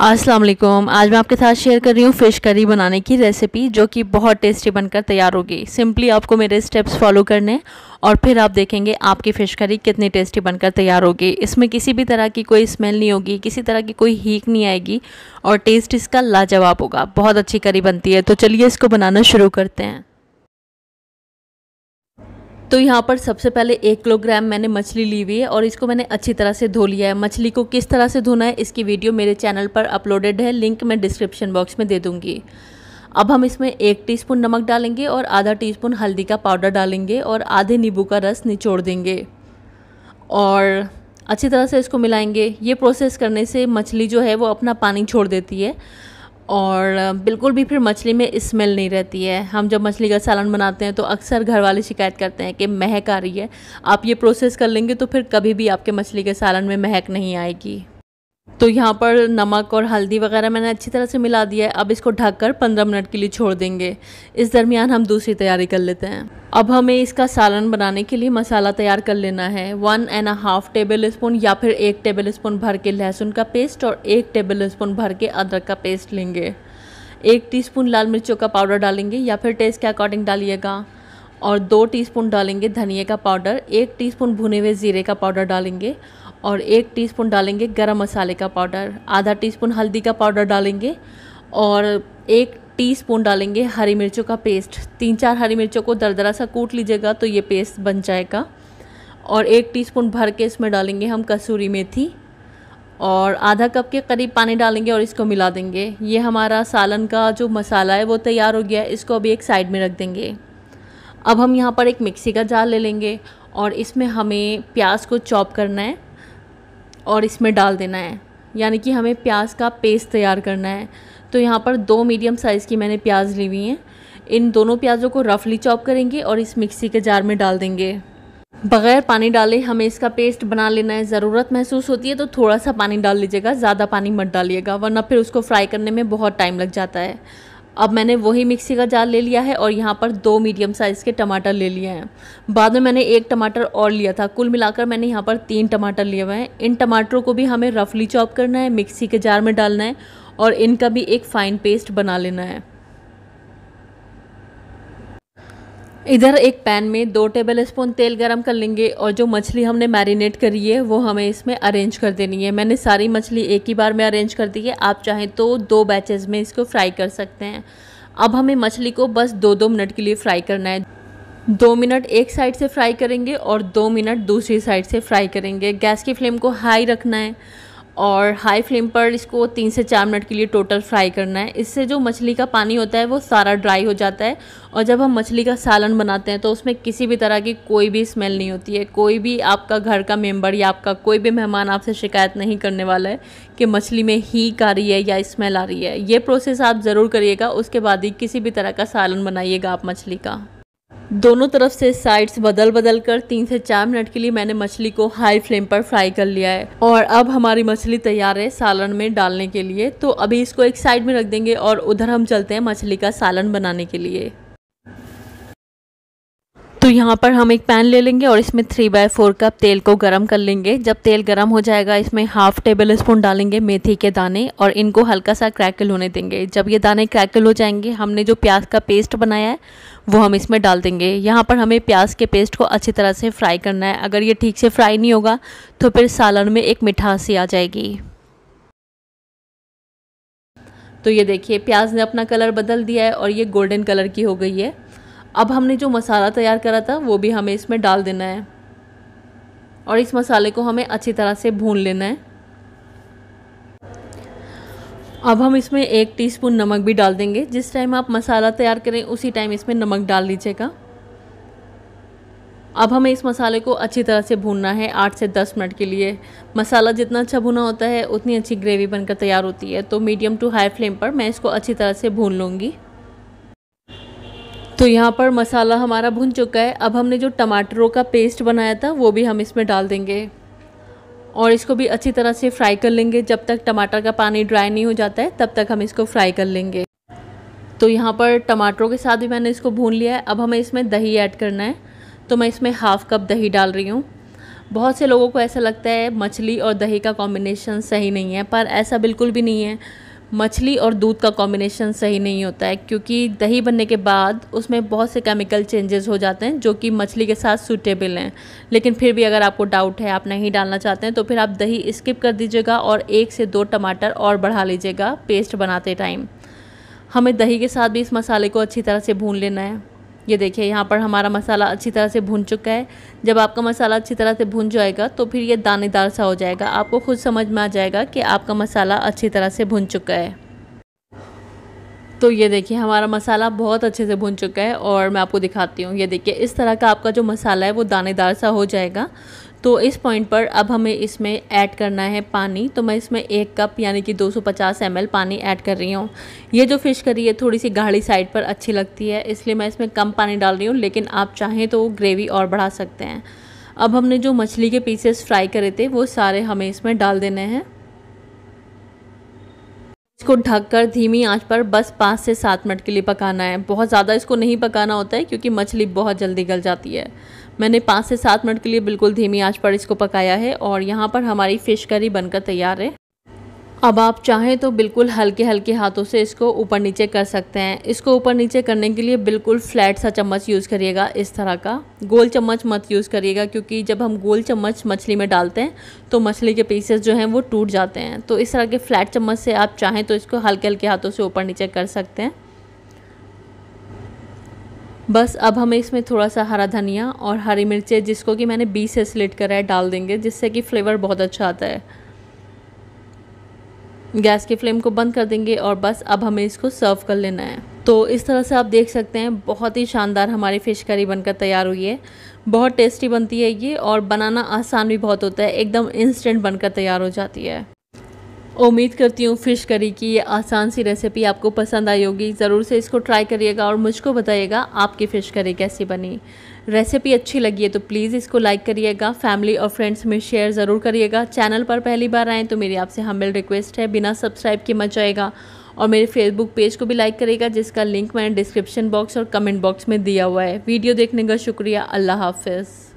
अस्सलाम वालेकुम आज मैं आपके साथ शेयर कर रही हूँ फ़िश करी बनाने की रेसिपी जो कि बहुत टेस्टी बनकर तैयार होगी सिंपली आपको मेरे स्टेप्स फॉलो करने और फिर आप देखेंगे आपकी फ़िश करी कितनी टेस्टी बनकर तैयार होगी इसमें किसी भी तरह की कोई स्मेल नहीं होगी किसी तरह की कोई हीक नहीं आएगी और टेस्ट इसका लाजवाब होगा बहुत अच्छी करी बनती है तो चलिए इसको बनाना शुरू करते हैं तो यहाँ पर सबसे पहले एक किलोग्राम मैंने मछली ली हुई है और इसको मैंने अच्छी तरह से धो लिया है मछली को किस तरह से धोना है इसकी वीडियो मेरे चैनल पर अपलोडेड है लिंक मैं डिस्क्रिप्शन बॉक्स में दे दूँगी अब हम इसमें एक टीस्पून नमक डालेंगे और आधा टीस्पून हल्दी का पाउडर डालेंगे और आधे नींबू का रस निचोड़ देंगे और अच्छी तरह से इसको मिलाएंगे ये प्रोसेस करने से मछली जो है वो अपना पानी छोड़ देती है और बिल्कुल भी फिर मछली में स्मेल नहीं रहती है हम जब मछली का सालन बनाते हैं तो अक्सर घर वाले शिकायत करते हैं कि महक आ रही है आप ये प्रोसेस कर लेंगे तो फिर कभी भी आपके मछली के सालन में महक नहीं आएगी तो यहाँ पर नमक और हल्दी वगैरह मैंने अच्छी तरह से मिला दिया है अब इसको ढककर 15 मिनट के लिए छोड़ देंगे इस दरमियान हम दूसरी तैयारी कर लेते हैं अब हमें इसका सालन बनाने के लिए मसाला तैयार कर लेना है one and a half tablespoon या फिर एक टेबल स्पून भर के लहसुन का पेस्ट और एक टेबल स्पून भर के अदरक का पेस्ट लेंगे एक स्पून लाल मिर्चों का पाउडर डालेंगे या फिर टेस्ट के अकॉर्डिंग डालिएगा और दो स्पून डालेंगे धनिया का पाउडर एक स्पून भुने हुए ज़ीरे का पाउडर डालेंगे और एक टीस्पून डालेंगे गरम मसाले का पाउडर आधा टीस्पून हल्दी का पाउडर डालेंगे और एक टीस्पून डालेंगे हरी मिर्चों का पेस्ट तीन चार हरी मिर्चों को दरदरा सा कूट लीजिएगा तो ये पेस्ट बन जाएगा और एक टीस्पून भर के इसमें डालेंगे हम कसूरी मेथी और आधा कप के करीब पानी डालेंगे और इसको मिला देंगे ये हमारा सालन का जो मसाला है वो तैयार हो गया है इसको अभी एक साइड में रख देंगे अब हम यहाँ पर एक मिक्सी का जाल ले लेंगे और इसमें हमें प्याज को चॉप करना है और इसमें डाल देना है यानी कि हमें प्याज का पेस्ट तैयार करना है तो यहाँ पर दो मीडियम साइज़ की मैंने प्याज ली हुई हैं इन दोनों प्याज़ों को रफली चॉप करेंगे और इस मिक्सी के जार में डाल देंगे बग़ैर पानी डाले हमें इसका पेस्ट बना लेना है ज़रूरत महसूस होती है तो थोड़ा सा पानी डाल लीजिएगा ज़्यादा पानी मत डालिएगा वरना फिर उसको फ्राई करने में बहुत टाइम लग जाता है अब मैंने वही मिक्सी का जार ले लिया है और यहाँ पर दो मीडियम साइज़ के टमाटर ले लिए हैं बाद में मैंने एक टमाटर और लिया था कुल मिलाकर मैंने यहाँ पर तीन टमाटर लिए हुए हैं इन टमाटरों को भी हमें रफली चॉप करना है मिक्सी के जार में डालना है और इनका भी एक फ़ाइन पेस्ट बना लेना है इधर एक पैन में दो टेबल स्पून तेल गरम कर लेंगे और जो मछली हमने मैरिनेट करी है वो हमें इसमें अरेंज कर देनी है मैंने सारी मछली एक ही बार में अरेंज कर दी है आप चाहें तो दो बैचेस में इसको फ्राई कर सकते हैं अब हमें मछली को बस दो दो मिनट के लिए फ्राई करना है दो मिनट एक साइड से फ्राई करेंगे और दो मिनट दूसरी साइड से फ्राई करेंगे गैस की फ्लेम को हाई रखना है और हाई फ्लेम पर इसको तीन से चार मिनट के लिए टोटल फ्राई करना है इससे जो मछली का पानी होता है वो सारा ड्राई हो जाता है और जब हम मछली का सालन बनाते हैं तो उसमें किसी भी तरह की कोई भी स्मेल नहीं होती है कोई भी आपका घर का मेम्बर या आपका कोई भी मेहमान आपसे शिकायत नहीं करने वाला है कि मछली में हीक आ रही है या स्मेल आ रही है ये प्रोसेस आप ज़रूर करिएगा उसके बाद ही किसी भी तरह का सालन बनाइएगा आप मछली का दोनों तरफ से साइड्स बदल बदल कर तीन से चार मिनट के लिए मैंने मछली को हाई फ्लेम पर फ्राई कर लिया है और अब हमारी मछली तैयार है सालन में डालने के लिए तो अभी इसको एक साइड में रख देंगे और उधर हम चलते हैं मछली का सालन बनाने के लिए तो यहाँ पर हम एक पैन ले लेंगे और इसमें थ्री बाय फोर कप तेल को गरम कर लेंगे जब तेल गरम हो जाएगा इसमें हाफ टेबल स्पून डालेंगे मेथी के दाने और इनको हल्का सा क्रैकल होने देंगे जब ये दाने क्रैकल हो जाएंगे हमने जो प्याज का पेस्ट बनाया है वो हम इसमें डाल देंगे यहाँ पर हमें प्याज के पेस्ट को अच्छी तरह से फ्राई करना है अगर ये ठीक से फ्राई नहीं होगा तो फिर सालन में एक मिठास ही आ जाएगी तो ये देखिए प्याज ने अपना कलर बदल दिया है और ये गोल्डन कलर की हो गई है अब हमने जो मसाला तैयार करा था वो भी हमें इसमें डाल देना है और इस मसाले को हमें अच्छी तरह से भून लेना है अब हम इसमें एक टीस्पून नमक भी डाल देंगे जिस टाइम आप मसाला तैयार करें उसी टाइम इसमें नमक डाल लीजिएगा अब हमें इस मसाले को अच्छी तरह से भूनना है आठ से दस मिनट के लिए मसाला जितना अच्छा भुना होता है उतनी अच्छी ग्रेवी बनकर तैयार होती है तो मीडियम टू हाई फ्लेम पर मैं इसको अच्छी तरह से भून लूँगी तो यहाँ पर मसाला हमारा भुन चुका है अब हमने जो टमाटरों का पेस्ट बनाया था वो भी हम इसमें डाल देंगे और इसको भी अच्छी तरह से फ्राई कर लेंगे जब तक टमाटर का पानी ड्राई नहीं हो जाता है तब तक हम इसको फ्राई कर लेंगे तो यहाँ पर टमाटरों के साथ भी मैंने इसको भून लिया है अब हमें इसमें दही ऐड करना है तो मैं इसमें हाफ़ कप दही डाल रही हूँ बहुत से लोगों को ऐसा लगता है मछली और दही का कॉम्बिनेशन सही नहीं है पर ऐसा बिल्कुल भी नहीं है मछली और दूध का कॉम्बिनेशन सही नहीं होता है क्योंकि दही बनने के बाद उसमें बहुत से केमिकल चेंजेस हो जाते हैं जो कि मछली के साथ सूटेबल हैं लेकिन फिर भी अगर आपको डाउट है आप नहीं डालना चाहते हैं तो फिर आप दही स्किप कर दीजिएगा और एक से दो टमाटर और बढ़ा लीजिएगा पेस्ट बनाते टाइम हमें दही के साथ भी इस मसाले को अच्छी तरह से भून लेना है ये देखिए यहाँ पर हमारा मसाला अच्छी तरह से भून चुका है जब आपका मसाला अच्छी तरह से भून जाएगा तो फिर ये दानेदार सा हो जाएगा आपको खुद समझ में आ जाएगा कि आपका मसाला अच्छी तरह से भून चुका है तो ये देखिए हमारा मसाला बहुत अच्छे से भुन चुका है और मैं आपको दिखाती हूँ ये देखिए इस तरह का आपका जो मसाला है वो दानेदार सा हो जाएगा तो इस पॉइंट पर अब हमें इसमें ऐड करना है पानी तो मैं इसमें एक कप यानी कि 250 सौ पानी ऐड कर रही हूँ ये जो फ़िश करी है थोड़ी सी गाढ़ी साइड पर अच्छी लगती है इसलिए मैं इसमें कम पानी डाल रही हूँ लेकिन आप चाहें तो ग्रेवी और बढ़ा सकते हैं अब हमने जो मछली के पीसेस फ्राई करे थे वो सारे हमें इसमें डाल देने हैं इसको ढककर धीमी आंच पर बस पाँच से सात मिनट के लिए पकाना है बहुत ज़्यादा इसको नहीं पकाना होता है क्योंकि मछली बहुत जल्दी गल जाती है मैंने पाँच से सात मिनट के लिए बिल्कुल धीमी आंच पर इसको पकाया है और यहाँ पर हमारी फ़िश करी बनकर तैयार है अब आप चाहें तो बिल्कुल हल्के हल्के हाथों से इसको ऊपर नीचे कर सकते हैं इसको ऊपर नीचे करने के लिए बिल्कुल फ्लैट सा चम्मच यूज़ करिएगा इस तरह का गोल चम्मच मत यूज़ करिएगा क्योंकि जब हम गोल चम्मच मछली में डालते हैं तो मछली के पीसेस जो हैं वो टूट जाते हैं तो इस तरह के फ्लैट चम्मच से आप चाहें तो इसको हल्के हल्के हाथों से ऊपर नीचे कर सकते हैं बस अब हमें इसमें थोड़ा सा हरा धनिया और हरी मिर्चें जिसको कि मैंने बीस से स्लिट करा है डाल देंगे जिससे कि फ्लेवर बहुत अच्छा आता है गैस की फ्लेम को बंद कर देंगे और बस अब हमें इसको सर्व कर लेना है तो इस तरह से आप देख सकते हैं बहुत ही शानदार हमारी फ़िश करी बनकर तैयार हुई है बहुत टेस्टी बनती है ये और बनाना आसान भी बहुत होता है एकदम इंस्टेंट बनकर तैयार हो जाती है उम्मीद करती हूँ फ़िश करी की ये आसान सी रेसिपी आपको पसंद आई होगी ज़रूर से इसको ट्राई करिएगा और मुझको बताइएगा आपकी फ़िश करी कैसी बनी रेसिपी अच्छी लगी है तो प्लीज़ इसको लाइक करिएगा फैमिली और फ्रेंड्स में शेयर ज़रूर करिएगा चैनल पर पहली बार आएँ तो मेरी आपसे हमबिल रिक्वेस्ट है बिना सब्सक्राइब के मत जाएगा और मेरे फेसबुक पेज को भी लाइक करिएगा जिसका लिंक मैंने डिस्क्रिप्शन बॉक्स और कमेंट बॉक्स में दिया हुआ है वीडियो देखने का शुक्रिया अल्लाह हाफिज़